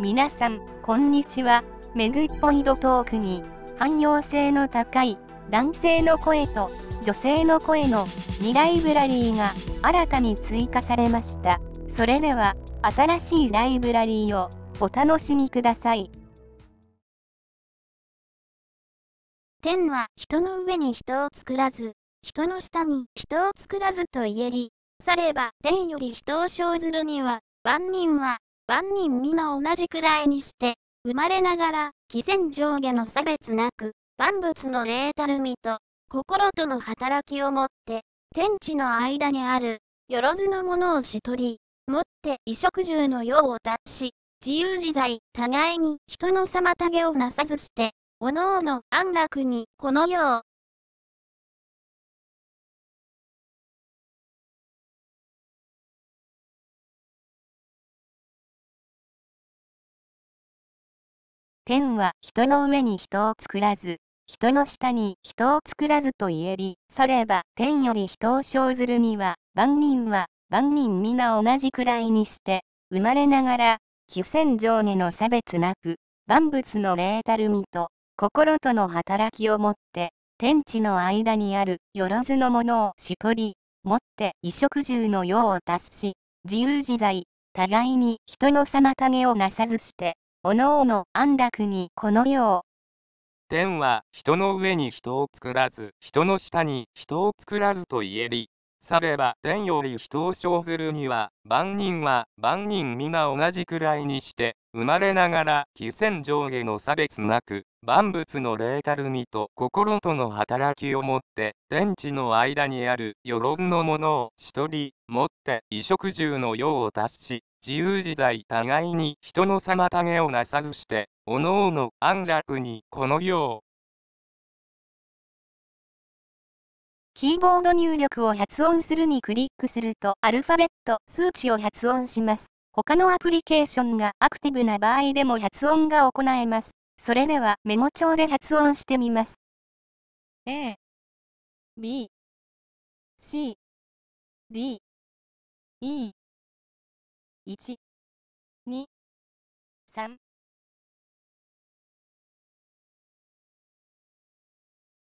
皆さん、こんにちは。めぐっポイドトークに、汎用性の高い男性の声と女性の声の2ライブラリーが新たに追加されました。それでは、新しいライブラリーをお楽しみください。天は人の上に人を作らず、人の下に人を作らずと言えり、されば天より人を生ずるには、万人は、万人皆同じくらいにして、生まれながら、既善上下の差別なく、万物の霊たるみと、心との働きをもって、天地の間にある、よろずのものをしとり、もって衣食住の用を達し、自由自在、互いに人の妨げをなさずして、おのおの安楽にこの世を天は人の上に人を作らず、人の下に人を作らずと言えり、されば天より人を生ずるには、万人は万人皆同じくらいにして、生まれながら、気線上下の差別なく、万物の霊たるみと、心との働きをもって、天地の間にあるよろずのものをしとり、もって衣食住の用を達し、自由自在、互いに人の妨げをなさずして、おのおの安楽にこの世を。天は人の上に人を作らず人の下に人を作らずと言えりされば天より人を称するには万人は万人皆同じくらいにして生まれながら非戦上下の差別なく万物の霊たるみと心との働きをもって天地の間にあるよろずのものを一人持って衣食住の用を達し自由自在互いに人の妨げをなさずしておのおの安楽にこの世をキーボード入力を発音するにクリックするとアルファベット、数値を発音します。他のアプリケーションがアクティブな場合でも発音が行えます。それではメモ帳で発音してみます。A B C D E 1 2 3